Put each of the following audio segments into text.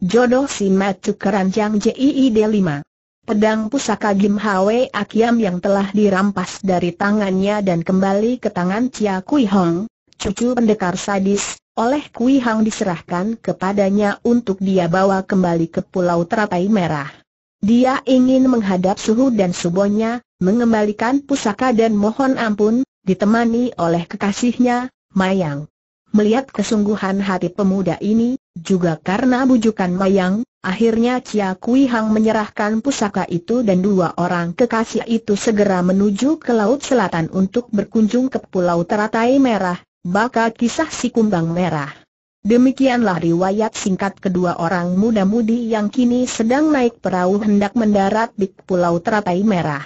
Jodoh si Matu Keranjang JII Delima. 5 Pedang pusaka Gim Hwe Akiam yang telah dirampas dari tangannya dan kembali ke tangan Chia Kui Hong, cucu pendekar sadis, oleh Kui Hong diserahkan kepadanya untuk dia bawa kembali ke Pulau Teratai Merah. Dia ingin menghadap suhu dan subonya, mengembalikan pusaka dan mohon ampun, ditemani oleh kekasihnya, Mayang. Melihat kesungguhan hati pemuda ini, juga karena bujukan Mayang, akhirnya Chia Kui Hang menyerahkan pusaka itu dan dua orang kekasih itu segera menuju ke Laut Selatan untuk berkunjung ke Pulau Teratai Merah, bakal kisah si kumbang merah. Demikianlah riwayat singkat kedua orang muda-mudi yang kini sedang naik perahu hendak mendarat di Pulau Teratai Merah.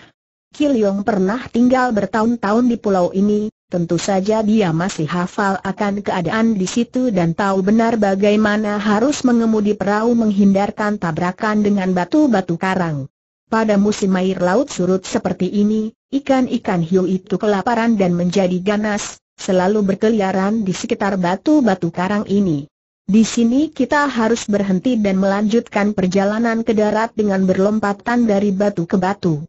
Kiliong pernah tinggal bertahun-tahun di pulau ini, Tentu saja dia masih hafal akan keadaan di situ dan tahu benar bagaimana harus mengemudi perahu menghindarkan tabrakan dengan batu-batu karang. Pada musim air laut surut seperti ini, ikan-ikan hiu itu kelaparan dan menjadi ganas, selalu berkeliaran di sekitar batu-batu karang ini. Di sini kita harus berhenti dan melanjutkan perjalanan ke darat dengan berlompatan dari batu ke batu.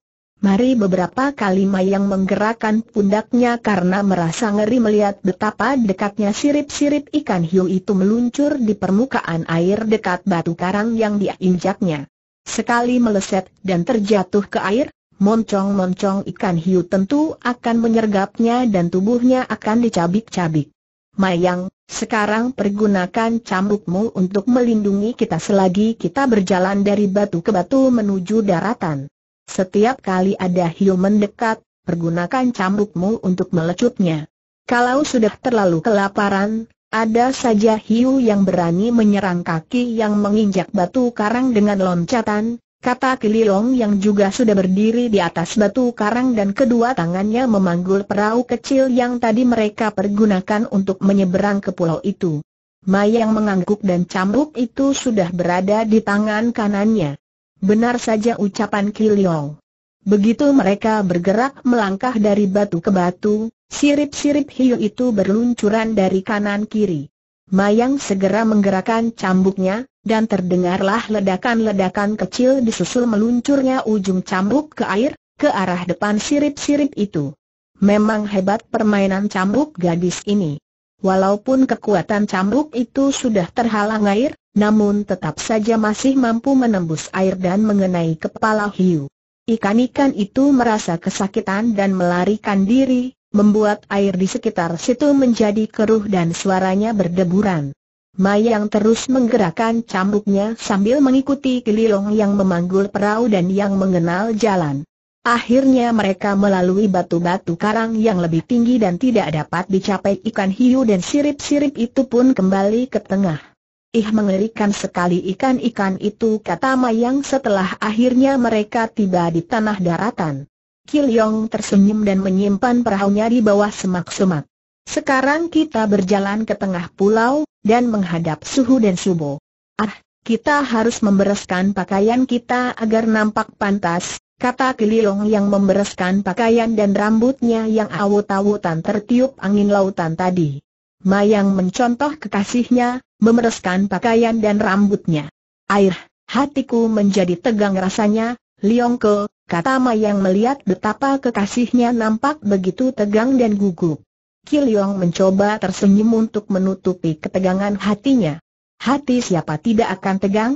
Mari beberapa kali Mayang menggerakkan pundaknya karena merasa ngeri melihat betapa dekatnya sirip-sirip ikan hiu itu meluncur di permukaan air dekat batu karang yang diinjaknya. Sekali meleset dan terjatuh ke air, moncong-moncong ikan hiu tentu akan menyergapnya dan tubuhnya akan dicabik-cabik. Mayang, sekarang pergunakan cambukmu untuk melindungi kita selagi kita berjalan dari batu ke batu menuju daratan. Setiap kali ada hiu mendekat, pergunakan cambukmu untuk melecutnya. Kalau sudah terlalu kelaparan, ada saja hiu yang berani menyerang kaki yang menginjak batu karang dengan loncatan, kata Kililong yang juga sudah berdiri di atas batu karang dan kedua tangannya memanggul perahu kecil yang tadi mereka pergunakan untuk menyeberang ke pulau itu. Mayang mengangguk dan cambuk itu sudah berada di tangan kanannya. Benar saja ucapan Kiliong. Begitu mereka bergerak melangkah dari batu ke batu, sirip-sirip hiu itu berluncuran dari kanan kiri. Mayang segera menggerakkan cambuknya, dan terdengarlah ledakan-ledakan kecil disusul meluncurnya ujung cambuk ke air, ke arah depan sirip-sirip itu. Memang hebat permainan cambuk gadis ini. Walaupun kekuatan cambuk itu sudah terhalang air, namun tetap saja masih mampu menembus air dan mengenai kepala hiu. Ikan-ikan itu merasa kesakitan dan melarikan diri, membuat air di sekitar situ menjadi keruh dan suaranya berdeburan. Mayang terus menggerakkan cambuknya sambil mengikuti kililong yang memanggul perahu dan yang mengenal jalan. Akhirnya mereka melalui batu-batu karang yang lebih tinggi dan tidak dapat dicapai ikan hiu dan sirip-sirip itu pun kembali ke tengah. Ih mengerikan sekali ikan-ikan itu kata Mayang setelah akhirnya mereka tiba di tanah daratan. Kilyong tersenyum dan menyimpan perahunya di bawah semak-semak. Sekarang kita berjalan ke tengah pulau, dan menghadap suhu dan subuh. Ah, kita harus membereskan pakaian kita agar nampak pantas, Kata kiliong yang membereskan pakaian dan rambutnya yang awut-awutan tertiup angin lautan tadi. Mayang mencontoh kekasihnya, membereskan pakaian dan rambutnya. Air, hatiku menjadi tegang rasanya, Liongko, kata Mayang melihat betapa kekasihnya nampak begitu tegang dan gugup. Kiliong mencoba tersenyum untuk menutupi ketegangan hatinya. Hati siapa tidak akan tegang?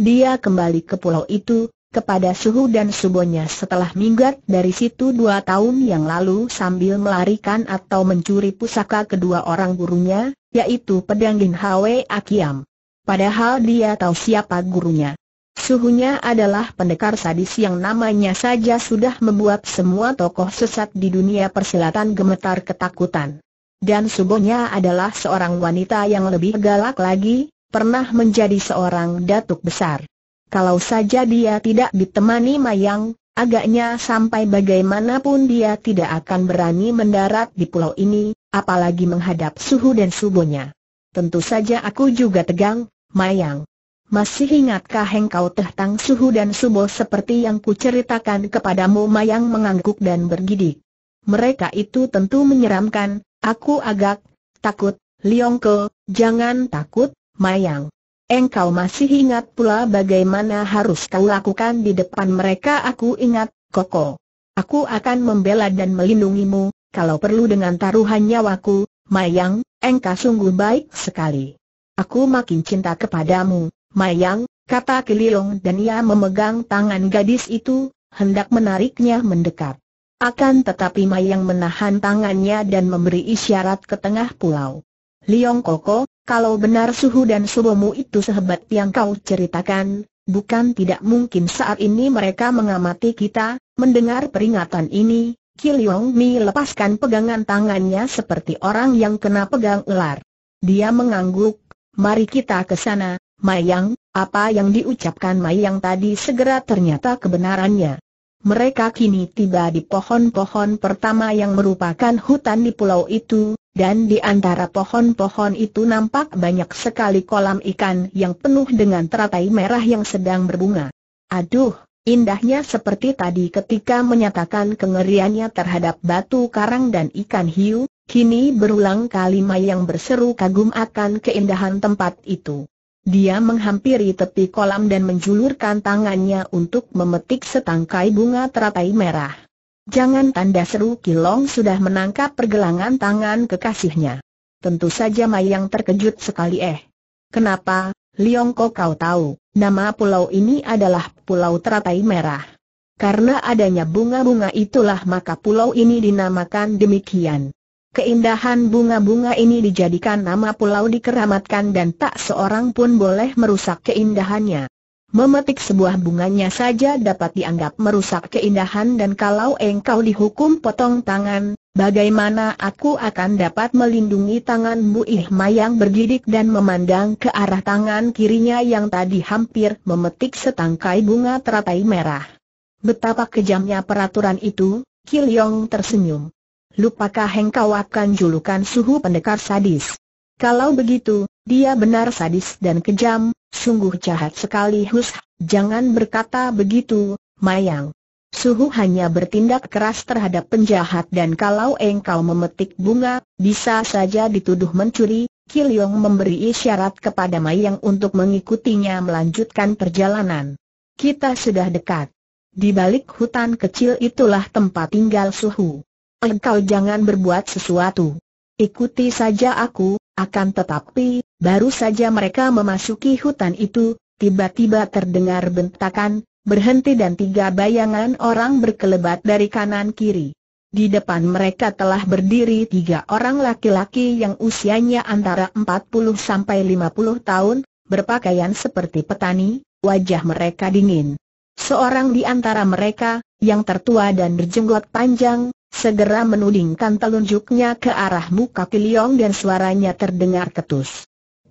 Dia kembali ke pulau itu, kepada suhu dan subonya setelah minggat dari situ dua tahun yang lalu sambil melarikan atau mencuri pusaka kedua orang gurunya, yaitu pedang Lin Hwe Akiam. Padahal dia tahu siapa gurunya. Suhunya adalah pendekar sadis yang namanya saja sudah membuat semua tokoh sesat di dunia persilatan gemetar ketakutan. Dan subonya adalah seorang wanita yang lebih galak lagi, pernah menjadi seorang datuk besar. Kalau saja dia tidak ditemani Mayang, agaknya sampai bagaimanapun dia tidak akan berani mendarat di pulau ini, apalagi menghadap suhu dan subuhnya. Tentu saja aku juga tegang, Mayang. Masih ingatkah engkau tentang suhu dan subuh seperti yang kuceritakan kepadamu Mayang mengangguk dan bergidik. Mereka itu tentu menyeramkan, aku agak takut, Liongko, jangan takut, Mayang. Engkau masih ingat pula bagaimana harus kau lakukan di depan mereka Aku ingat, Koko Aku akan membela dan melindungimu, kalau perlu dengan taruhan nyawaku Mayang, engkau sungguh baik sekali Aku makin cinta kepadamu, Mayang, kata Kililong dan ia memegang tangan gadis itu, hendak menariknya mendekat. Akan tetapi Mayang menahan tangannya dan memberi isyarat ke tengah pulau. Liong Koko, kalau benar suhu dan subomu itu sehebat yang kau ceritakan, bukan tidak mungkin saat ini mereka mengamati kita, mendengar peringatan ini, Kiliong Mi lepaskan pegangan tangannya seperti orang yang kena pegang ular. Dia mengangguk, mari kita ke sana, Mayang, apa yang diucapkan Mayang tadi segera ternyata kebenarannya. Mereka kini tiba di pohon-pohon pertama yang merupakan hutan di pulau itu, dan di antara pohon-pohon itu nampak banyak sekali kolam ikan yang penuh dengan teratai merah yang sedang berbunga. Aduh, indahnya seperti tadi ketika menyatakan kengeriannya terhadap batu karang dan ikan hiu, kini berulang kali Mayang berseru kagum akan keindahan tempat itu. Dia menghampiri tepi kolam dan menjulurkan tangannya untuk memetik setangkai bunga teratai merah. Jangan tanda seru Kilong sudah menangkap pergelangan tangan kekasihnya. Tentu saja Mayang terkejut sekali eh. Kenapa, Liongko kau tahu, nama pulau ini adalah Pulau Teratai Merah. Karena adanya bunga-bunga itulah maka pulau ini dinamakan demikian. Keindahan bunga-bunga ini dijadikan nama pulau dikeramatkan dan tak seorang pun boleh merusak keindahannya. Memetik sebuah bunganya saja dapat dianggap merusak keindahan dan kalau engkau dihukum potong tangan, bagaimana aku akan dapat melindungi tanganmu Ihma yang bergidik dan memandang ke arah tangan kirinya yang tadi hampir memetik setangkai bunga teratai merah. Betapa kejamnya peraturan itu, Kilyong tersenyum. Lupakah engkau akan julukan suhu pendekar sadis? Kalau begitu, dia benar sadis dan kejam, sungguh jahat sekali Hus, jangan berkata begitu, Mayang. Suhu hanya bertindak keras terhadap penjahat dan kalau engkau memetik bunga, bisa saja dituduh mencuri, Kilyong memberi isyarat kepada Mayang untuk mengikutinya melanjutkan perjalanan. Kita sudah dekat. Di balik hutan kecil itulah tempat tinggal Suhu. Engkau jangan berbuat sesuatu. Ikuti saja aku, akan tetapi, Baru saja mereka memasuki hutan itu, tiba-tiba terdengar bentakan, berhenti dan tiga bayangan orang berkelebat dari kanan kiri. Di depan mereka telah berdiri tiga orang laki-laki yang usianya antara 40 sampai 50 tahun, berpakaian seperti petani, wajah mereka dingin. Seorang di antara mereka, yang tertua dan berjenggot panjang, segera menudingkan telunjuknya ke arah muka Kiliong dan suaranya terdengar ketus.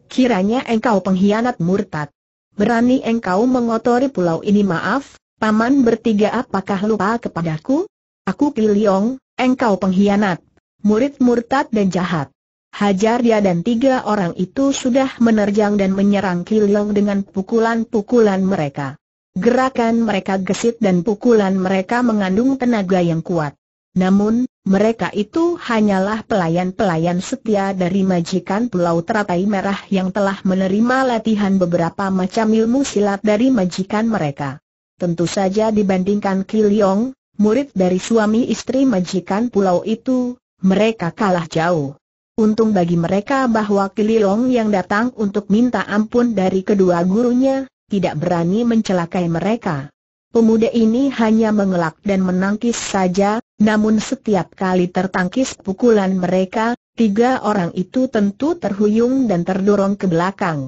Kiranya engkau pengkhianat murtad. Berani engkau mengotori pulau ini maaf, paman bertiga apakah lupa kepadaku? Aku Kiliong, engkau pengkhianat, murid murtad dan jahat. Hajar dia dan tiga orang itu sudah menerjang dan menyerang Kiliong dengan pukulan-pukulan mereka. Gerakan mereka gesit dan pukulan mereka mengandung tenaga yang kuat. Namun, mereka itu hanyalah pelayan-pelayan setia dari majikan Pulau Teratai Merah yang telah menerima latihan beberapa macam ilmu silat dari majikan mereka. Tentu saja dibandingkan Kiliong, murid dari suami istri majikan pulau itu, mereka kalah jauh. Untung bagi mereka bahwa Kiliong yang datang untuk minta ampun dari kedua gurunya, tidak berani mencelakai mereka. Pemuda ini hanya mengelak dan menangkis saja, namun setiap kali tertangkis pukulan mereka, tiga orang itu tentu terhuyung dan terdorong ke belakang.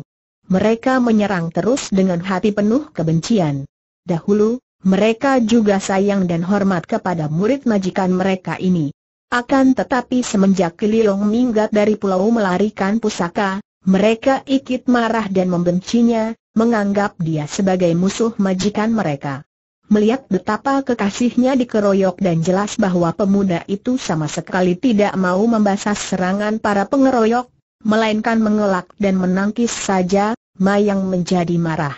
Mereka menyerang terus dengan hati penuh kebencian. Dahulu, mereka juga sayang dan hormat kepada murid majikan mereka ini. Akan tetapi semenjak Kiliong minggat dari pulau melarikan pusaka, mereka ikut marah dan membencinya, menganggap dia sebagai musuh majikan mereka melihat betapa kekasihnya dikeroyok dan jelas bahwa pemuda itu sama sekali tidak mau membasah serangan para pengeroyok, melainkan mengelak dan menangkis saja, Mayang menjadi marah.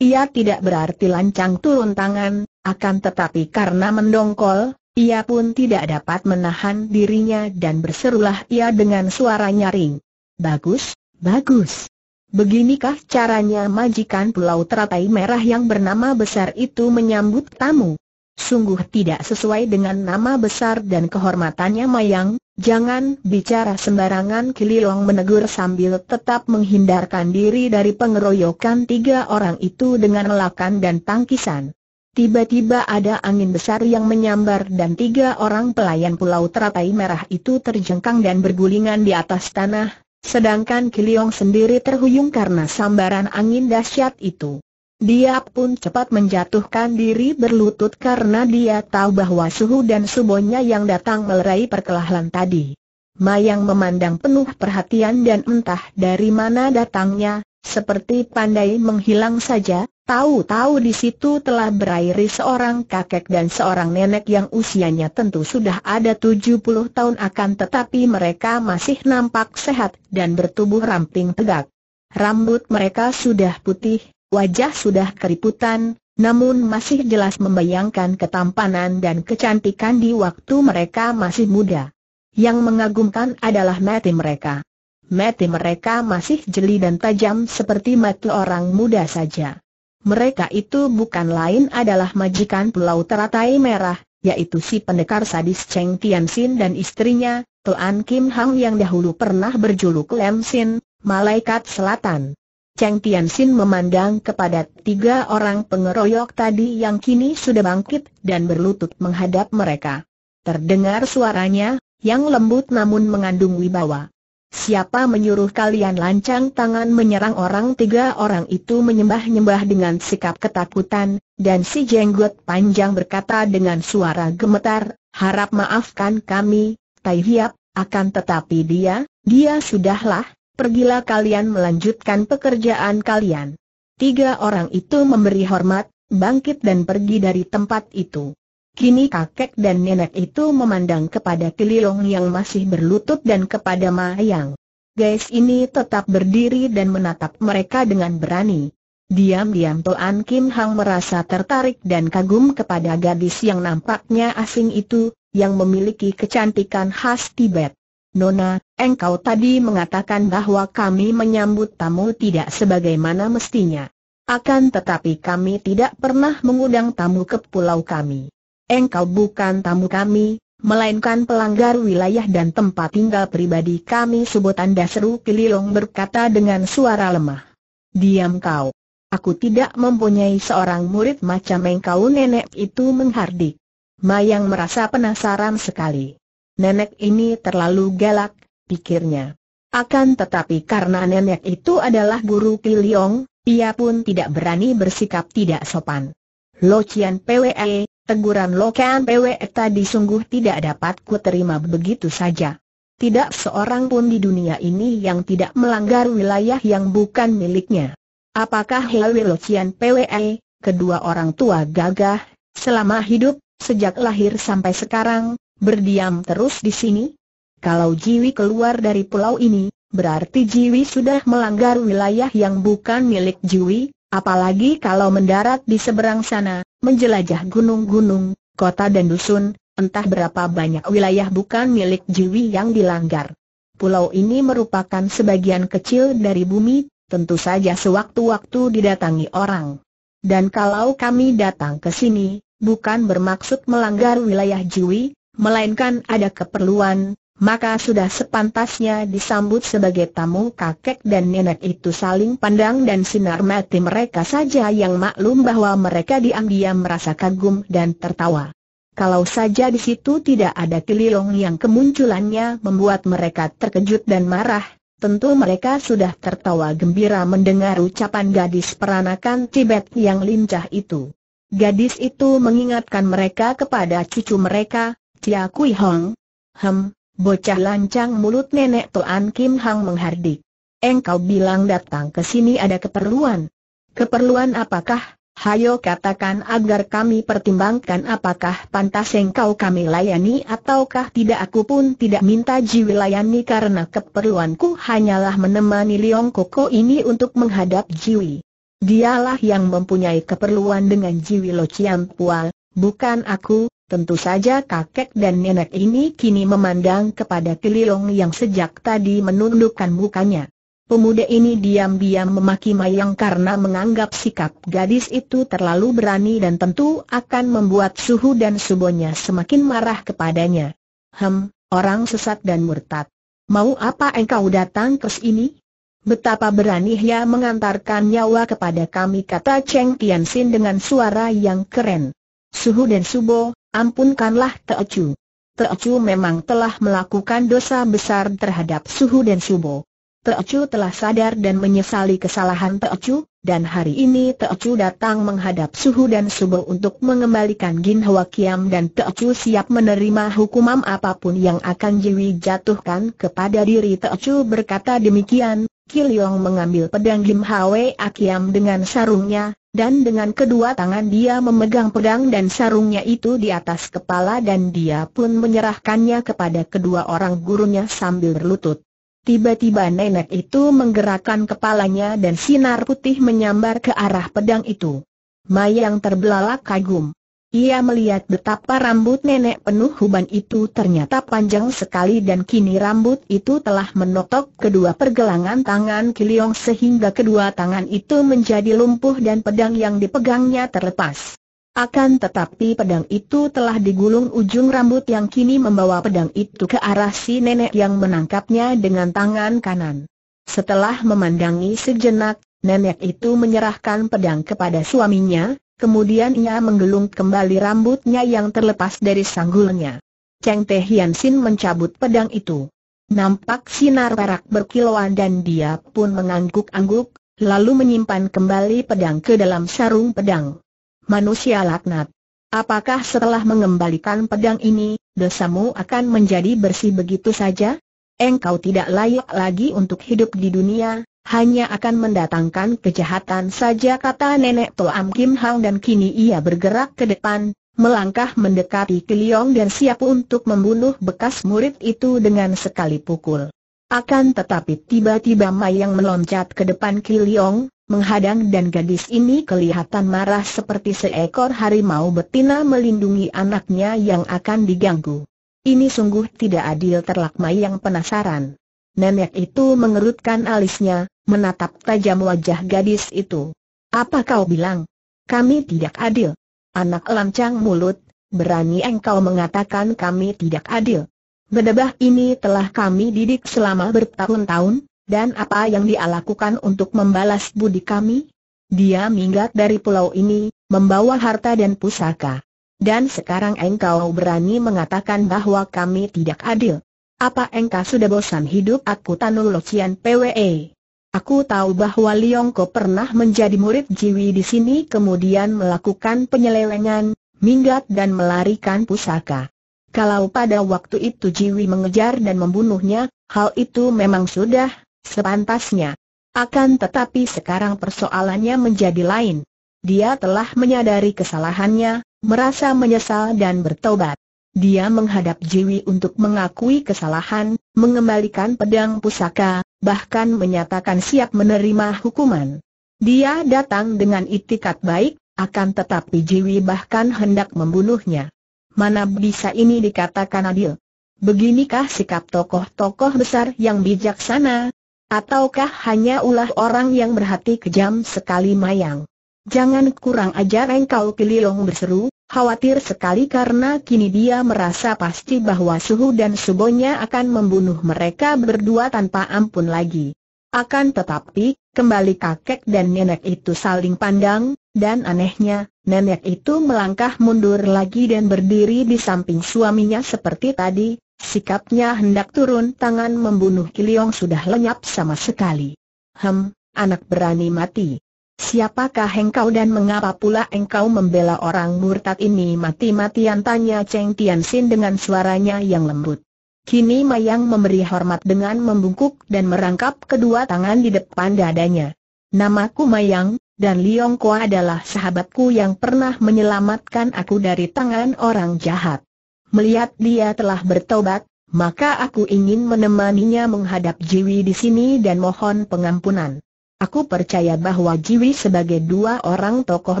Ia tidak berarti lancang turun tangan, akan tetapi karena mendongkol, ia pun tidak dapat menahan dirinya dan berserulah ia dengan suara nyaring. Bagus, bagus. Beginikah caranya majikan pulau teratai merah yang bernama besar itu menyambut tamu? Sungguh tidak sesuai dengan nama besar dan kehormatannya Mayang, jangan bicara sembarangan Kililong menegur sambil tetap menghindarkan diri dari pengeroyokan tiga orang itu dengan lakan dan tangkisan. Tiba-tiba ada angin besar yang menyambar dan tiga orang pelayan pulau teratai merah itu terjengkang dan bergulingan di atas tanah, Sedangkan Kiliong sendiri terhuyung karena sambaran angin dahsyat itu. Dia pun cepat menjatuhkan diri berlutut karena dia tahu bahwa suhu dan subonya yang datang melerai perkelahan tadi. Mayang memandang penuh perhatian dan entah dari mana datangnya, seperti pandai menghilang saja, tahu-tahu di situ telah berairi seorang kakek dan seorang nenek yang usianya tentu sudah ada 70 tahun akan tetapi mereka masih nampak sehat dan bertubuh ramping tegak. Rambut mereka sudah putih, wajah sudah keriputan, namun masih jelas membayangkan ketampanan dan kecantikan di waktu mereka masih muda. Yang mengagumkan adalah mati mereka. Mati mereka masih jeli dan tajam seperti mati orang muda saja. Mereka itu bukan lain adalah majikan pulau teratai merah, yaitu si pendekar sadis Cheng Tianxin dan istrinya, Tuan Kim Hang yang dahulu pernah berjuluk Lem Sin, Malaikat Selatan. Cheng Tianxin memandang kepada tiga orang pengeroyok tadi yang kini sudah bangkit dan berlutut menghadap mereka. Terdengar suaranya, yang lembut namun mengandung wibawa. Siapa menyuruh kalian lancang tangan menyerang orang tiga orang itu menyembah-nyembah dengan sikap ketakutan, dan si jenggot panjang berkata dengan suara gemetar, harap maafkan kami, Tai Hiap, akan tetapi dia, dia sudahlah, pergilah kalian melanjutkan pekerjaan kalian. Tiga orang itu memberi hormat, bangkit dan pergi dari tempat itu. Kini kakek dan nenek itu memandang kepada kililong yang masih berlutut dan kepada Mayang. Guys ini tetap berdiri dan menatap mereka dengan berani. Diam-diam Toan Kim Hang merasa tertarik dan kagum kepada gadis yang nampaknya asing itu, yang memiliki kecantikan khas Tibet. Nona, engkau tadi mengatakan bahwa kami menyambut tamu tidak sebagaimana mestinya. Akan tetapi kami tidak pernah mengundang tamu ke pulau kami engkau bukan tamu kami, melainkan pelanggar wilayah dan tempat tinggal pribadi kami Sebutan anda seru Kililong berkata dengan suara lemah. Diam kau. Aku tidak mempunyai seorang murid macam engkau nenek itu menghardik. Mayang merasa penasaran sekali. Nenek ini terlalu galak, pikirnya. Akan tetapi karena nenek itu adalah guru Kiliong, ia pun tidak berani bersikap tidak sopan. Lo Cian PWE, Teguran Lokan Pwe tadi sungguh tidak dapat ku terima begitu saja. Tidak seorang pun di dunia ini yang tidak melanggar wilayah yang bukan miliknya. Apakah Hewi Locian PWE, kedua orang tua gagah, selama hidup, sejak lahir sampai sekarang, berdiam terus di sini? Kalau Jiwi keluar dari pulau ini, berarti Jiwi sudah melanggar wilayah yang bukan milik Jiwi, apalagi kalau mendarat di seberang sana, menjelajah gunung-gunung, kota dan dusun, entah berapa banyak wilayah bukan milik Jiwi yang dilanggar. Pulau ini merupakan sebagian kecil dari bumi, tentu saja sewaktu-waktu didatangi orang. Dan kalau kami datang ke sini, bukan bermaksud melanggar wilayah Jiwi, melainkan ada keperluan, maka sudah sepantasnya disambut sebagai tamu kakek dan nenek itu saling pandang dan sinar mati mereka saja yang maklum bahwa mereka diam-diam merasa kagum dan tertawa. Kalau saja di situ tidak ada kililong yang kemunculannya membuat mereka terkejut dan marah, tentu mereka sudah tertawa gembira mendengar ucapan gadis peranakan Tibet yang lincah itu. Gadis itu mengingatkan mereka kepada cucu mereka, Chia Kui Hong. Hem, Bocah lancang mulut nenek Toan Kim Hang menghardik. Engkau bilang datang ke sini ada keperluan. Keperluan apakah? Hayo katakan agar kami pertimbangkan apakah pantas engkau kami layani ataukah tidak aku pun tidak minta jiwa layani karena keperluanku hanyalah menemani Liong Koko ini untuk menghadap Jiwi. Dialah yang mempunyai keperluan dengan Jiwi Lo Chiam Pua, bukan aku, Tentu saja kakek dan nenek ini kini memandang kepada Kililong yang sejak tadi menundukkan mukanya. Pemuda ini diam-diam memaki Mayang karena menganggap sikap gadis itu terlalu berani dan tentu akan membuat suhu dan subonya semakin marah kepadanya. Hem, orang sesat dan murtad. Mau apa engkau datang ke sini? Betapa berani ia mengantarkan nyawa kepada kami kata Cheng Tianxin dengan suara yang keren. Suhu dan Subo, Ampunkanlah Teocu. Teocu memang telah melakukan dosa besar terhadap Suhu dan Subo. Teocu telah sadar dan menyesali kesalahan Teocu, dan hari ini Teocu datang menghadap Suhu dan Subo untuk mengembalikan Gin Hwa Kiam dan Teocu siap menerima hukuman apapun yang akan Jiwi jatuhkan kepada diri Teocu berkata demikian, Kiliong mengambil pedang Gim Hwa Kiam dengan sarungnya, dan dengan kedua tangan dia memegang pedang dan sarungnya itu di atas kepala dan dia pun menyerahkannya kepada kedua orang gurunya sambil berlutut. Tiba-tiba nenek itu menggerakkan kepalanya dan sinar putih menyambar ke arah pedang itu. Mayang terbelalak kagum. Ia melihat betapa rambut nenek penuh huban itu ternyata panjang sekali dan kini rambut itu telah menotok kedua pergelangan tangan Kiliong sehingga kedua tangan itu menjadi lumpuh dan pedang yang dipegangnya terlepas. Akan tetapi pedang itu telah digulung ujung rambut yang kini membawa pedang itu ke arah si nenek yang menangkapnya dengan tangan kanan. Setelah memandangi sejenak, nenek itu menyerahkan pedang kepada suaminya, Kemudian ia menggelung kembali rambutnya yang terlepas dari sanggulnya. Cheng Teh Hian Sin mencabut pedang itu. Nampak sinar perak berkilauan dan dia pun mengangguk-angguk, lalu menyimpan kembali pedang ke dalam sarung pedang. Manusia laknat. Apakah setelah mengembalikan pedang ini, dosamu akan menjadi bersih begitu saja? Engkau tidak layak lagi untuk hidup di dunia, hanya akan mendatangkan kejahatan saja kata nenek Toam Kim Hang dan kini ia bergerak ke depan, melangkah mendekati Kiliong dan siap untuk membunuh bekas murid itu dengan sekali pukul. Akan tetapi tiba-tiba Mayang meloncat ke depan Kiliong, menghadang dan gadis ini kelihatan marah seperti seekor harimau betina melindungi anaknya yang akan diganggu. Ini sungguh tidak adil terlak Mayang penasaran nenek itu mengerutkan alisnya, menatap tajam wajah gadis itu. Apa kau bilang? Kami tidak adil. Anak lancang mulut, berani engkau mengatakan kami tidak adil. Bedebah ini telah kami didik selama bertahun-tahun, dan apa yang dia lakukan untuk membalas budi kami? Dia minggat dari pulau ini, membawa harta dan pusaka. Dan sekarang engkau berani mengatakan bahwa kami tidak adil. Apa engkau sudah bosan hidup aku Tanul Locian PWE? Aku tahu bahwa Liongko pernah menjadi murid Jiwi di sini kemudian melakukan penyelewengan, minggat dan melarikan pusaka. Kalau pada waktu itu Jiwi mengejar dan membunuhnya, hal itu memang sudah sepantasnya. Akan tetapi sekarang persoalannya menjadi lain. Dia telah menyadari kesalahannya, merasa menyesal dan bertobat. Dia menghadap Jiwi untuk mengakui kesalahan, mengembalikan pedang pusaka, bahkan menyatakan siap menerima hukuman. Dia datang dengan itikat baik, akan tetapi Jiwi bahkan hendak membunuhnya. Mana bisa ini dikatakan adil? Beginikah sikap tokoh-tokoh besar yang bijaksana? Ataukah hanya ulah orang yang berhati kejam sekali mayang? Jangan kurang ajar engkau Kiliong berseru, Khawatir sekali karena kini dia merasa pasti bahwa Suhu dan Subonya akan membunuh mereka berdua tanpa ampun lagi. Akan tetapi, kembali kakek dan nenek itu saling pandang, dan anehnya, nenek itu melangkah mundur lagi dan berdiri di samping suaminya seperti tadi, sikapnya hendak turun tangan membunuh Kiliong sudah lenyap sama sekali. Hem, anak berani mati. Siapakah engkau dan mengapa pula engkau membela orang murtad ini mati-matian tanya Cheng Tianxin dengan suaranya yang lembut. Kini Mayang memberi hormat dengan membungkuk dan merangkap kedua tangan di depan dadanya. Namaku Mayang, dan Liong Kua adalah sahabatku yang pernah menyelamatkan aku dari tangan orang jahat. Melihat dia telah bertobat, maka aku ingin menemaninya menghadap Jiwi di sini dan mohon pengampunan. Aku percaya bahwa Jiwi sebagai dua orang tokoh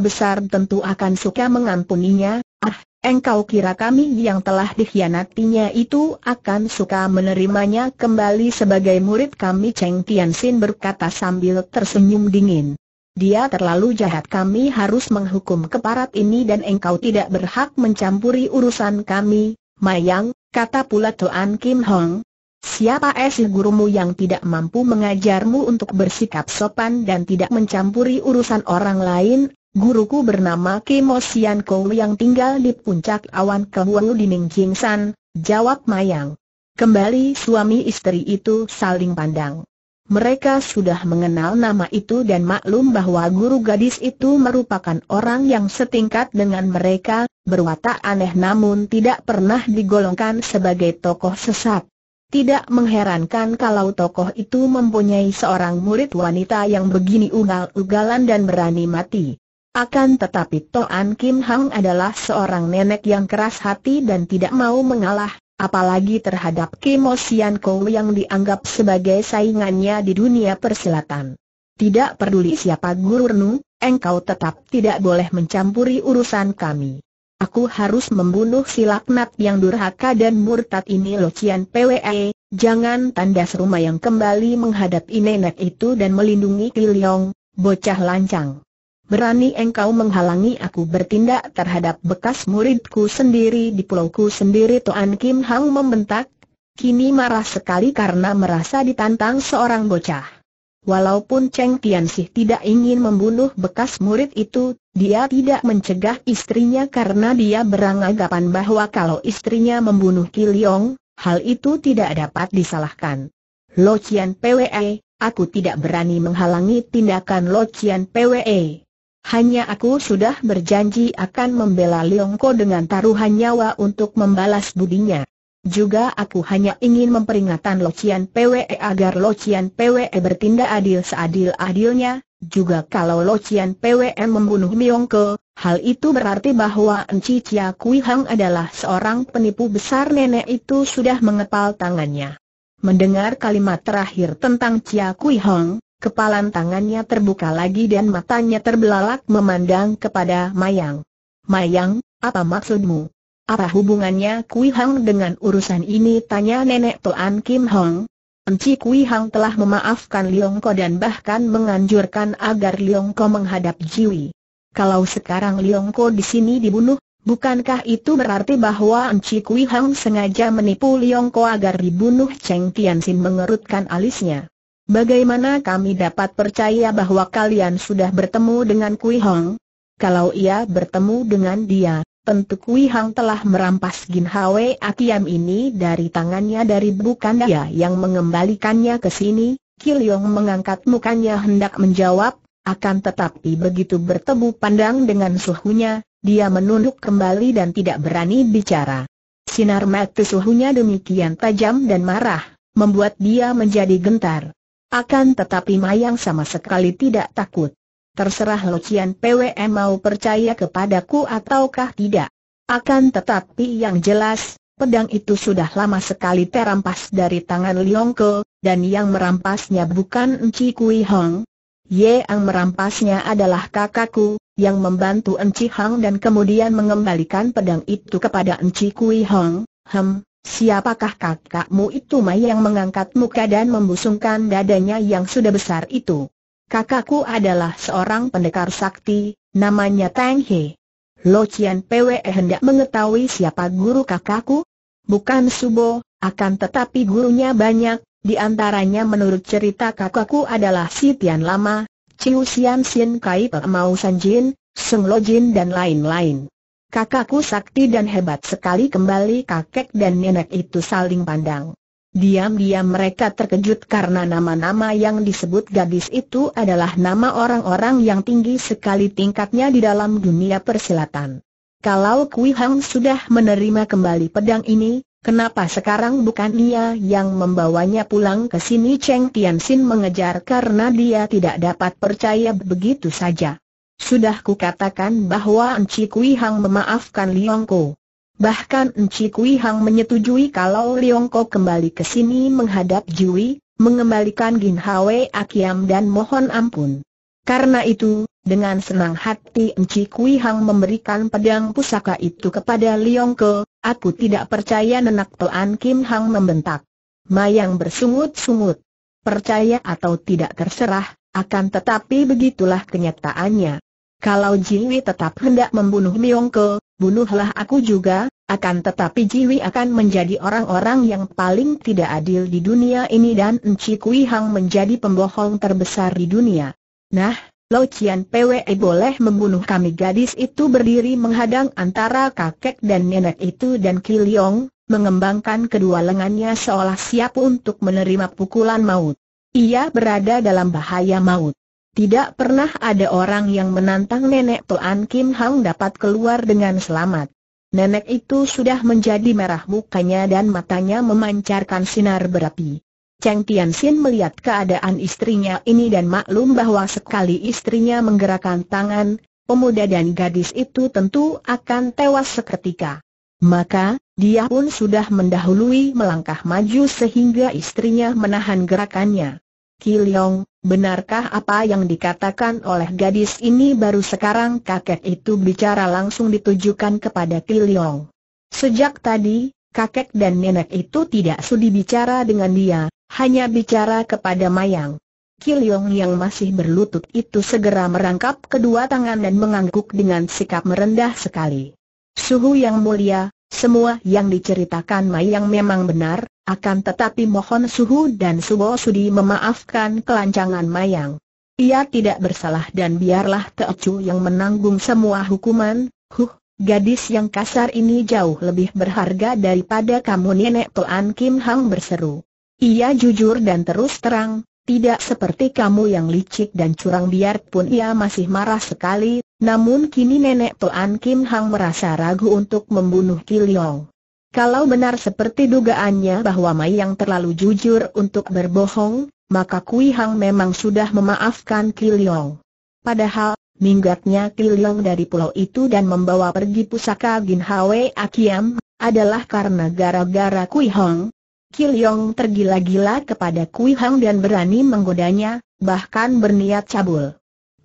besar tentu akan suka mengampuninya, ah, engkau kira kami yang telah dikhianatinya itu akan suka menerimanya kembali sebagai murid kami Cheng Tianxin berkata sambil tersenyum dingin. Dia terlalu jahat kami harus menghukum keparat ini dan engkau tidak berhak mencampuri urusan kami, Mayang, kata pula Tuan Kim Hong, Siapa es gurumu yang tidak mampu mengajarmu untuk bersikap sopan dan tidak mencampuri urusan orang lain? Guruku bernama Kemo Sian Kou yang tinggal di puncak awan Kehuanu di Ningxing San, jawab Mayang. Kembali suami istri itu saling pandang. Mereka sudah mengenal nama itu dan maklum bahwa guru gadis itu merupakan orang yang setingkat dengan mereka, berwatak aneh namun tidak pernah digolongkan sebagai tokoh sesat. Tidak mengherankan kalau tokoh itu mempunyai seorang murid wanita yang begini ugal-ugalan dan berani mati. Akan tetapi Toan Kim Hang adalah seorang nenek yang keras hati dan tidak mau mengalah, apalagi terhadap Kim Osian Kou yang dianggap sebagai saingannya di dunia persilatan. Tidak peduli siapa guru Renu, engkau tetap tidak boleh mencampuri urusan kami. Aku harus membunuh si laknat yang durhaka dan murtad ini Locian PWE, jangan tanda rumah yang kembali menghadapi nenek itu dan melindungi Kiliong, bocah lancang. Berani engkau menghalangi aku bertindak terhadap bekas muridku sendiri di pulauku sendiri Toan Kim Hang membentak, kini marah sekali karena merasa ditantang seorang bocah. Walaupun Cheng Tian Sih tidak ingin membunuh bekas murid itu, dia tidak mencegah istrinya karena dia beranggapan bahwa kalau istrinya membunuh Kiliong, hal itu tidak dapat disalahkan. Lo Cian PWE, aku tidak berani menghalangi tindakan Lo Cian PWE. Hanya aku sudah berjanji akan membela Liongko dengan taruhan nyawa untuk membalas budinya. Juga aku hanya ingin memperingatkan Lo Cian PWE agar Lo Cian PWE bertindak adil seadil-adilnya, juga kalau Lo Cian PWM membunuh Myong Ke, hal itu berarti bahwa Enci Chia Kui Hang adalah seorang penipu besar nenek itu sudah mengepal tangannya. Mendengar kalimat terakhir tentang Chia Kui Hang, kepalan tangannya terbuka lagi dan matanya terbelalak memandang kepada Mayang. Mayang, apa maksudmu? Apa hubungannya Kui Hang dengan urusan ini? Tanya nenek Toan Kim Hong, Enci Kui Hang telah memaafkan Liong Ko dan bahkan menganjurkan agar Liong Ko menghadap Jiwi. Kalau sekarang Liong Ko di sini dibunuh, bukankah itu berarti bahwa Enci Kui Hang sengaja menipu Liong Ko agar dibunuh Cheng Tian Sin mengerutkan alisnya? Bagaimana kami dapat percaya bahwa kalian sudah bertemu dengan Kui Hong? Kalau ia bertemu dengan dia, Entuk Wei Hang telah merampas Gin Hwe Akiam ini dari tangannya dari bukan dia yang mengembalikannya ke sini, Kil Yong mengangkat mukanya hendak menjawab, akan tetapi begitu bertemu pandang dengan suhunya, dia menunduk kembali dan tidak berani bicara. Sinar mata suhunya demikian tajam dan marah, membuat dia menjadi gentar. Akan tetapi Mayang sama sekali tidak takut terserah Lucian PWM mau percaya kepadaku ataukah tidak. Akan tetapi yang jelas, pedang itu sudah lama sekali terampas dari tangan Liongko, dan yang merampasnya bukan Enci Kui Hong. Ye yang merampasnya adalah kakakku, yang membantu Enci Hong dan kemudian mengembalikan pedang itu kepada Enci Kui Hong. Hem, siapakah kakakmu itu Mai yang mengangkat muka dan membusungkan dadanya yang sudah besar itu? Kakakku adalah seorang pendekar sakti, namanya Tang He. Lo Chian Pwe hendak mengetahui siapa guru kakakku? Bukan Subo, akan tetapi gurunya banyak, di antaranya menurut cerita kakakku adalah si Tian Lama, Chiu Sian Sin Kai Pe Mau San Jin, Sung Lo Jin dan lain-lain. Kakakku sakti dan hebat sekali kembali kakek dan nenek itu saling pandang. Diam-diam mereka terkejut karena nama-nama yang disebut gadis itu adalah nama orang-orang yang tinggi sekali tingkatnya di dalam dunia persilatan. Kalau Kui Hang sudah menerima kembali pedang ini, kenapa sekarang bukan dia yang membawanya pulang ke sini? Cheng Tianxin mengejar karena dia tidak dapat percaya begitu saja. Sudah kukatakan bahwa Enci Kui Hang memaafkan Liongko. Bahkan Enci Kui Hang menyetujui kalau Ko kembali ke sini menghadap Jui, mengembalikan Gin Hwe Akiam dan mohon ampun. Karena itu, dengan senang hati Enci Kui Hang memberikan pedang pusaka itu kepada Ko, aku tidak percaya nenek Toan Kim Hang membentak. Mayang bersungut-sungut. Percaya atau tidak terserah, akan tetapi begitulah kenyataannya. Kalau Jiwi tetap hendak membunuh Ko, bunuhlah aku juga, akan tetapi Jiwi akan menjadi orang-orang yang paling tidak adil di dunia ini dan Enci Kui Hang menjadi pembohong terbesar di dunia. Nah, Lo Cian PWE boleh membunuh kami gadis itu berdiri menghadang antara kakek dan nenek itu dan Kiliong, mengembangkan kedua lengannya seolah siap untuk menerima pukulan maut. Ia berada dalam bahaya maut tidak pernah ada orang yang menantang nenek Toan Kim Hang dapat keluar dengan selamat. Nenek itu sudah menjadi merah mukanya dan matanya memancarkan sinar berapi. Cheng Tianxin melihat keadaan istrinya ini dan maklum bahwa sekali istrinya menggerakkan tangan, pemuda dan gadis itu tentu akan tewas seketika. Maka, dia pun sudah mendahului melangkah maju sehingga istrinya menahan gerakannya. Kiliong, benarkah apa yang dikatakan oleh gadis ini baru sekarang kakek itu bicara langsung ditujukan kepada Kiliong. Sejak tadi, kakek dan nenek itu tidak sudi bicara dengan dia, hanya bicara kepada Mayang. Kiliong yang masih berlutut itu segera merangkap kedua tangan dan mengangguk dengan sikap merendah sekali. Suhu yang mulia, semua yang diceritakan Mayang memang benar, akan tetapi mohon Suhu dan Suwo Sudi memaafkan kelancangan Mayang. Ia tidak bersalah dan biarlah Teocu yang menanggung semua hukuman, huh, gadis yang kasar ini jauh lebih berharga daripada kamu nenek Tuan Kim Hang berseru. Ia jujur dan terus terang, tidak seperti kamu yang licik dan curang biarpun ia masih marah sekali, namun kini nenek Toan Kim Hang merasa ragu untuk membunuh Kiliong. Kalau benar seperti dugaannya bahwa Mai yang terlalu jujur untuk berbohong, maka Kui Hang memang sudah memaafkan Kiliong. Padahal, minggatnya Kiliong dari pulau itu dan membawa pergi pusaka Gin Hwe Akiam, adalah karena gara-gara Kui Hong, Kilyong tergila-gila kepada Kui Hang dan berani menggodanya, bahkan berniat cabul.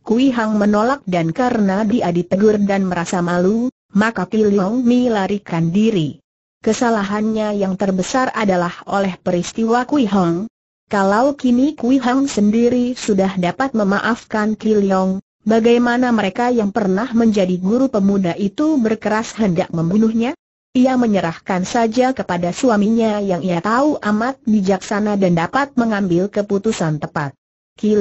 Kui Hang menolak dan karena dia ditegur dan merasa malu, maka Kilyong Mi larikan diri. Kesalahannya yang terbesar adalah oleh peristiwa Kui Hang. Kalau kini Kui Hang sendiri sudah dapat memaafkan Kilyong, bagaimana mereka yang pernah menjadi guru pemuda itu berkeras hendak membunuhnya? Ia menyerahkan saja kepada suaminya yang ia tahu amat bijaksana dan dapat mengambil keputusan tepat. Ki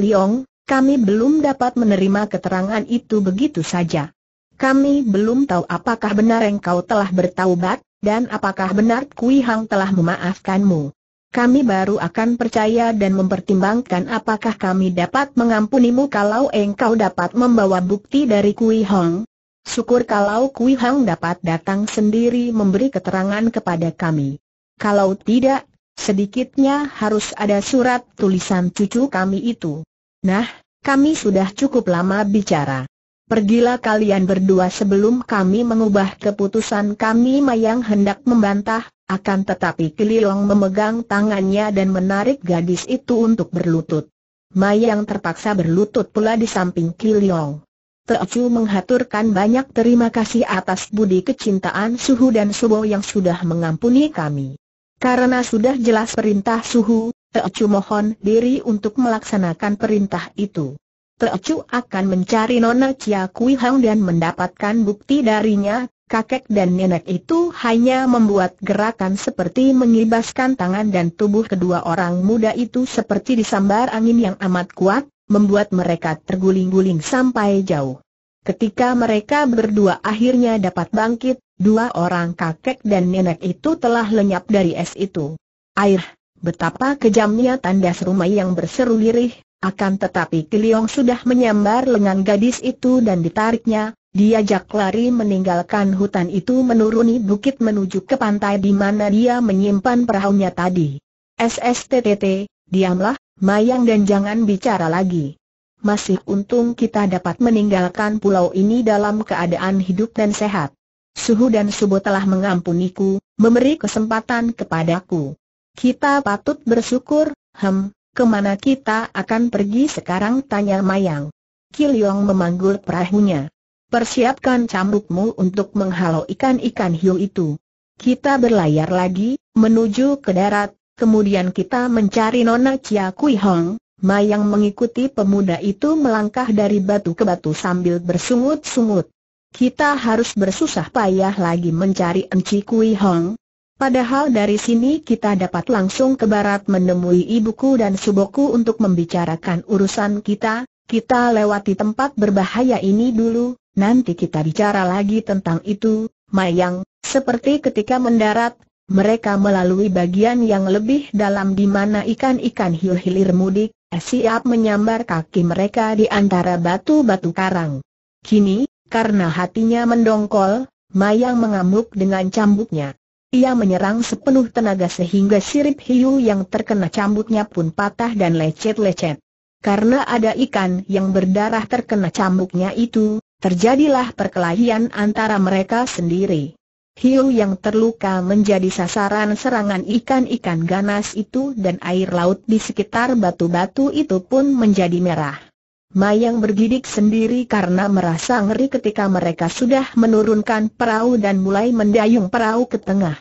kami belum dapat menerima keterangan itu begitu saja. Kami belum tahu apakah benar engkau telah bertaubat, dan apakah benar Kui Hang telah memaafkanmu. Kami baru akan percaya dan mempertimbangkan apakah kami dapat mengampunimu kalau engkau dapat membawa bukti dari Kui Hang, Syukur kalau Kui Hang dapat datang sendiri memberi keterangan kepada kami. Kalau tidak, sedikitnya harus ada surat tulisan cucu kami itu. Nah, kami sudah cukup lama bicara. Pergilah kalian berdua sebelum kami mengubah keputusan kami Mayang hendak membantah, akan tetapi Kililong memegang tangannya dan menarik gadis itu untuk berlutut. Mayang terpaksa berlutut pula di samping Kililong. Teocu menghaturkan banyak terima kasih atas budi kecintaan Suhu dan Subo yang sudah mengampuni kami. Karena sudah jelas perintah Suhu, Teocu mohon diri untuk melaksanakan perintah itu. Teocu akan mencari Nona Chia Kui Hang dan mendapatkan bukti darinya, kakek dan nenek itu hanya membuat gerakan seperti mengibaskan tangan dan tubuh kedua orang muda itu seperti disambar angin yang amat kuat, membuat mereka terguling-guling sampai jauh. Ketika mereka berdua akhirnya dapat bangkit, dua orang kakek dan nenek itu telah lenyap dari es itu. Air, betapa kejamnya tanda rumah yang berseru lirih, akan tetapi Kiliong sudah menyambar lengan gadis itu dan ditariknya, diajak lari meninggalkan hutan itu menuruni bukit menuju ke pantai di mana dia menyimpan perahunya tadi. SSTTT, diamlah, Mayang dan jangan bicara lagi. Masih untung kita dapat meninggalkan pulau ini dalam keadaan hidup dan sehat. Suhu dan Subo telah mengampuniku, memberi kesempatan kepadaku. Kita patut bersyukur, hem, kemana kita akan pergi sekarang tanya Mayang. Kilyong memanggul perahunya. Persiapkan cambukmu untuk menghalau ikan-ikan hiu itu. Kita berlayar lagi, menuju ke darat, Kemudian kita mencari Nona Chia Kui Hong, Mayang mengikuti pemuda itu melangkah dari batu ke batu sambil bersungut-sungut. Kita harus bersusah payah lagi mencari Enci Kui Hong. Padahal dari sini kita dapat langsung ke barat menemui ibuku dan suboku untuk membicarakan urusan kita, kita lewati tempat berbahaya ini dulu, nanti kita bicara lagi tentang itu, Mayang, seperti ketika mendarat, mereka melalui bagian yang lebih dalam di mana ikan-ikan hiu hilir mudik, siap menyambar kaki mereka di antara batu-batu karang. Kini, karena hatinya mendongkol, Mayang mengamuk dengan cambuknya. Ia menyerang sepenuh tenaga sehingga sirip hiu yang terkena cambuknya pun patah dan lecet-lecet. Karena ada ikan yang berdarah terkena cambuknya itu, terjadilah perkelahian antara mereka sendiri. Hiu yang terluka menjadi sasaran serangan ikan-ikan ganas itu dan air laut di sekitar batu-batu itu pun menjadi merah. Mayang bergidik sendiri karena merasa ngeri ketika mereka sudah menurunkan perahu dan mulai mendayung perahu ke tengah.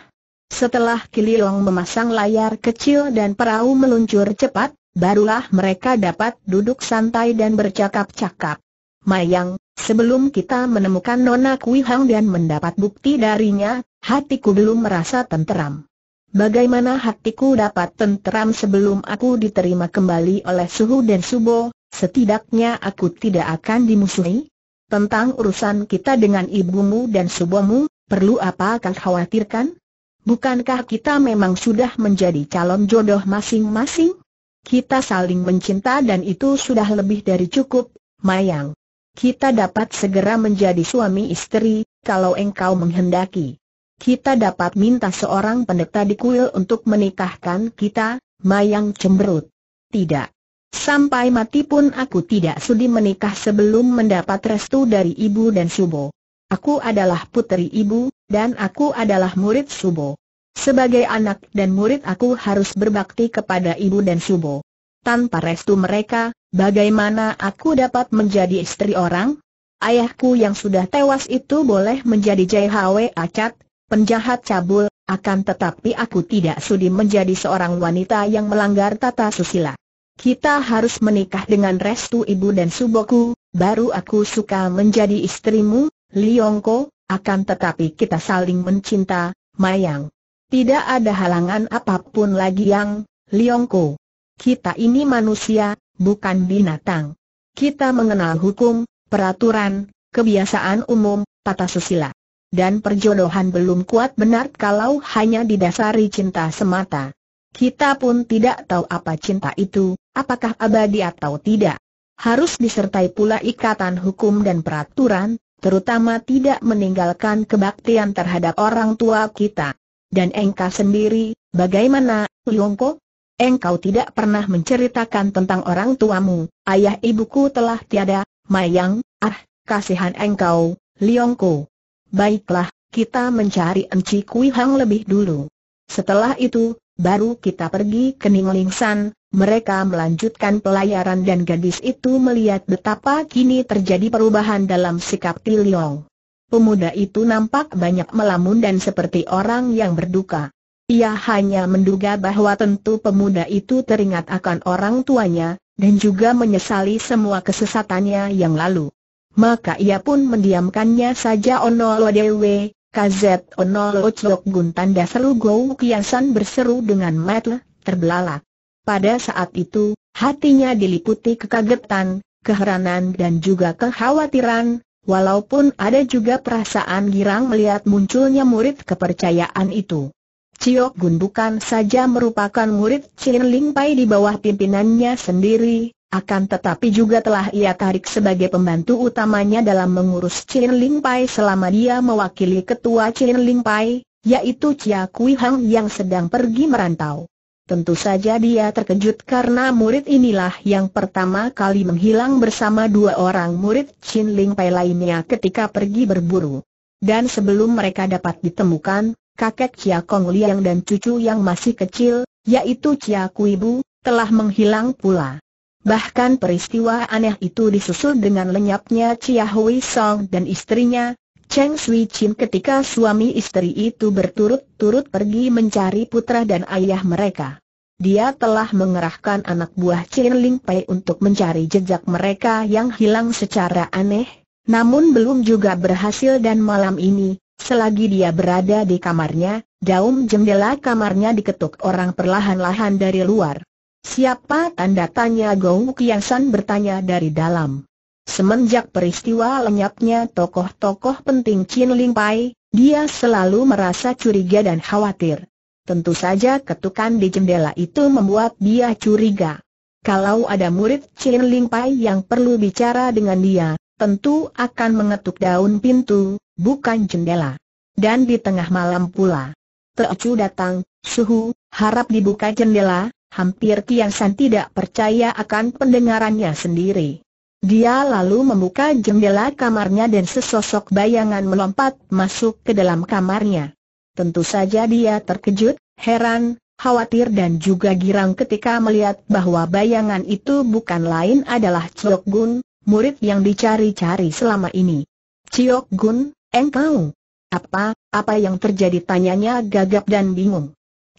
Setelah Kililong memasang layar kecil dan perahu meluncur cepat, barulah mereka dapat duduk santai dan bercakap-cakap. Mayang, Sebelum kita menemukan Nona Kui Hang dan mendapat bukti darinya, hatiku belum merasa tenteram. Bagaimana hatiku dapat tenteram sebelum aku diterima kembali oleh Suhu dan Subo, setidaknya aku tidak akan dimusuhi? Tentang urusan kita dengan ibumu dan subomu, perlu apa kau khawatirkan? Bukankah kita memang sudah menjadi calon jodoh masing-masing? Kita saling mencinta dan itu sudah lebih dari cukup, Mayang. Kita dapat segera menjadi suami istri, kalau engkau menghendaki. Kita dapat minta seorang pendeta di kuil untuk menikahkan kita, Mayang cemberut. Tidak. Sampai mati pun aku tidak sudi menikah sebelum mendapat restu dari ibu dan Subo. Aku adalah puteri ibu, dan aku adalah murid Subo. Sebagai anak dan murid aku harus berbakti kepada ibu dan Subo. Tanpa restu mereka, Bagaimana aku dapat menjadi istri orang? Ayahku yang sudah tewas itu boleh menjadi JHW Acat, penjahat cabul, akan tetapi aku tidak sudi menjadi seorang wanita yang melanggar tata susila. Kita harus menikah dengan restu ibu dan suboku, baru aku suka menjadi istrimu, Liongko, akan tetapi kita saling mencinta, Mayang. Tidak ada halangan apapun lagi yang, Liongko. Kita ini manusia, bukan binatang. Kita mengenal hukum, peraturan, kebiasaan umum, tata susila. Dan perjodohan belum kuat benar kalau hanya didasari cinta semata. Kita pun tidak tahu apa cinta itu, apakah abadi atau tidak. Harus disertai pula ikatan hukum dan peraturan, terutama tidak meninggalkan kebaktian terhadap orang tua kita. Dan engkau sendiri, bagaimana, Liongkok? engkau tidak pernah menceritakan tentang orang tuamu, ayah ibuku telah tiada, Mayang, ah, kasihan engkau, Liongko. Baiklah, kita mencari Enci Kui Hang lebih dulu. Setelah itu, baru kita pergi ke Ninglingsan, mereka melanjutkan pelayaran dan gadis itu melihat betapa kini terjadi perubahan dalam sikap Tiliong. Pemuda itu nampak banyak melamun dan seperti orang yang berduka. Ia hanya menduga bahwa tentu pemuda itu teringat akan orang tuanya, dan juga menyesali semua kesesatannya yang lalu. Maka ia pun mendiamkannya saja Onolo Dewe, KZ Onolo Clok Gun Tanda Seru Kiasan berseru dengan metle, terbelalak. Pada saat itu, hatinya diliputi kekagetan, keheranan dan juga kekhawatiran, walaupun ada juga perasaan girang melihat munculnya murid kepercayaan itu. Cio Gun bukan saja merupakan murid Chin Ling Pai di bawah pimpinannya sendiri, akan tetapi juga telah ia tarik sebagai pembantu utamanya dalam mengurus Chin Ling Pai selama dia mewakili ketua Chin Ling Pai, yaitu Cia Kui Hang yang sedang pergi merantau. Tentu saja dia terkejut karena murid inilah yang pertama kali menghilang bersama dua orang murid Chin Ling Pai lainnya ketika pergi berburu. Dan sebelum mereka dapat ditemukan, kakek Chia Kong Liang dan cucu yang masih kecil, yaitu Chia Kui Bu, telah menghilang pula. Bahkan peristiwa aneh itu disusul dengan lenyapnya Chia Hui Song dan istrinya, Cheng Sui Chin ketika suami istri itu berturut-turut pergi mencari putra dan ayah mereka. Dia telah mengerahkan anak buah Chin Ling Pei untuk mencari jejak mereka yang hilang secara aneh, namun belum juga berhasil dan malam ini, Selagi dia berada di kamarnya, daun jendela kamarnya diketuk orang perlahan-lahan dari luar. Siapa tanda tanya Gong Kiasan bertanya dari dalam. Semenjak peristiwa lenyapnya tokoh-tokoh penting Chin Ling Pai, dia selalu merasa curiga dan khawatir. Tentu saja ketukan di jendela itu membuat dia curiga. Kalau ada murid Chin Ling Pai yang perlu bicara dengan dia, tentu akan mengetuk daun pintu, bukan jendela. Dan di tengah malam pula. Teocu datang, suhu, harap dibuka jendela, hampir Kian San tidak percaya akan pendengarannya sendiri. Dia lalu membuka jendela kamarnya dan sesosok bayangan melompat masuk ke dalam kamarnya. Tentu saja dia terkejut, heran, khawatir dan juga girang ketika melihat bahwa bayangan itu bukan lain adalah Chok Gun, murid yang dicari-cari selama ini. Ciok Gun, engkau? Apa, apa yang terjadi tanyanya gagap dan bingung.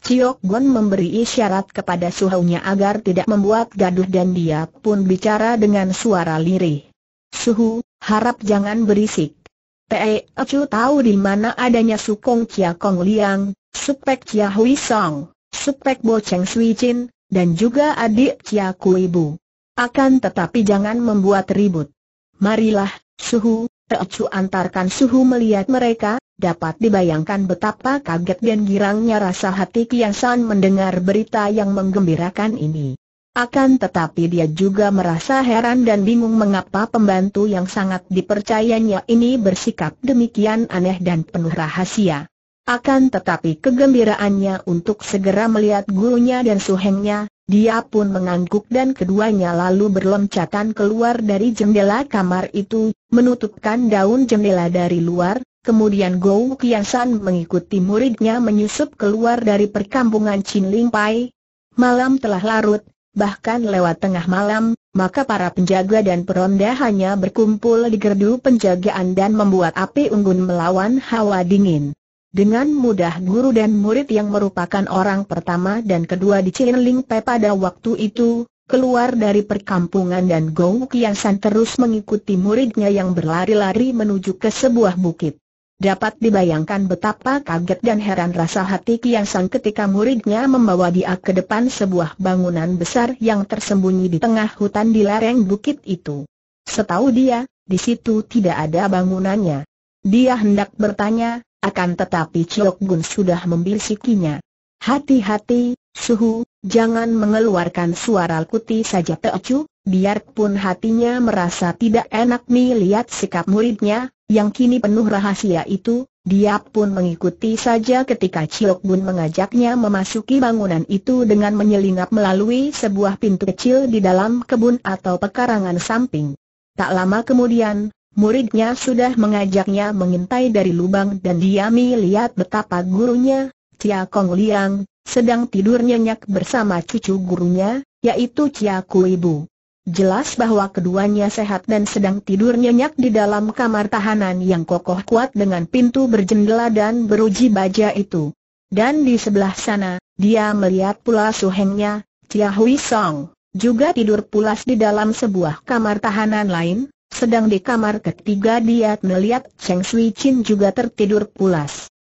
Ciok Gun memberi isyarat kepada suhunya agar tidak membuat gaduh dan dia pun bicara dengan suara lirih. Suhu, harap jangan berisik. Pei Chu tahu di mana adanya Sukong Chia Kong Liang, Supek Chia Hui Song, Supek Bo Cheng Sui Chin, dan juga adik Chia Kui Bu. Akan tetapi jangan membuat ribut. Marilah, Suhu, Teocu antarkan Suhu melihat mereka, dapat dibayangkan betapa kaget dan girangnya rasa hati Kian San mendengar berita yang menggembirakan ini. Akan tetapi dia juga merasa heran dan bingung mengapa pembantu yang sangat dipercayanya ini bersikap demikian aneh dan penuh rahasia. Akan tetapi kegembiraannya untuk segera melihat gurunya dan suhengnya, dia pun mengangguk dan keduanya lalu berloncatan keluar dari jendela kamar itu, menutupkan daun jendela dari luar, kemudian Gou Kiansan mengikuti muridnya menyusup keluar dari perkampungan Chin Ling Pai. Malam telah larut, bahkan lewat tengah malam, maka para penjaga dan peronda hanya berkumpul di gerdu penjagaan dan membuat api unggun melawan hawa dingin. Dengan mudah guru dan murid yang merupakan orang pertama dan kedua di Ciling Pe pada waktu itu, keluar dari perkampungan dan Gong Kiasan terus mengikuti muridnya yang berlari-lari menuju ke sebuah bukit. Dapat dibayangkan betapa kaget dan heran rasa hati Kian San ketika muridnya membawa dia ke depan sebuah bangunan besar yang tersembunyi di tengah hutan di lereng bukit itu. Setahu dia, di situ tidak ada bangunannya. Dia hendak bertanya, akan tetapi Chiok Gun sudah membisikinya. Hati-hati, Suhu, jangan mengeluarkan suara kuti saja Teocu, biarpun hatinya merasa tidak enak nih lihat sikap muridnya, yang kini penuh rahasia itu, dia pun mengikuti saja ketika Chiok Gun mengajaknya memasuki bangunan itu dengan menyelinap melalui sebuah pintu kecil di dalam kebun atau pekarangan samping. Tak lama kemudian, muridnya sudah mengajaknya mengintai dari lubang dan diami lihat betapa gurunya, Cia Kong Liang, sedang tidur nyenyak bersama cucu gurunya, yaitu Cia Kui Bu. Jelas bahwa keduanya sehat dan sedang tidur nyenyak di dalam kamar tahanan yang kokoh kuat dengan pintu berjendela dan beruji baja itu. Dan di sebelah sana, dia melihat pula suhengnya, Cia Hui Song, juga tidur pulas di dalam sebuah kamar tahanan lain, sedang di kamar ketiga dia melihat Cheng Sui Chin juga tertidur pulas.